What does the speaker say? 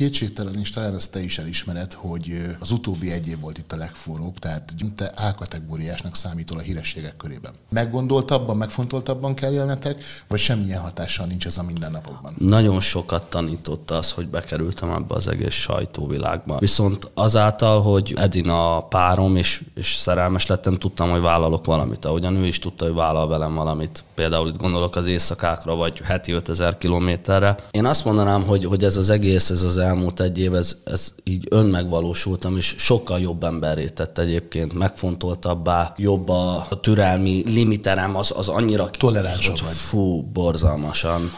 Kétségtelen, és talán azt te is elismered, hogy az utóbbi egy év volt itt a legforróbb, tehát te A-kategóriásnak számítol a hírességek körében. Meggondoltabban, megfontoltabban kell jelnetek, vagy semmilyen hatással nincs ez a mindennapokban? Nagyon sokat tanított az, hogy bekerültem ebbe az egész sajtóvilágba. Viszont azáltal, hogy Edin a párom, és, és szerelmes lettem, tudtam, hogy vállalok valamit. Ahogyan ő is tudta, hogy vállal velem valamit. Például itt gondolok az éjszakákra, vagy heti 5000 kilométerre. Én azt mondanám, hogy, hogy ez az egész, ez az el elmúlt egy év ez, ez így önmegvalósultam, és sokkal jobb emberré tett egyébként, megfontoltabbá, jobb a, türelmi limiterem, az, az annyira... Toleránsabb vagy. Fú, borzalmasan.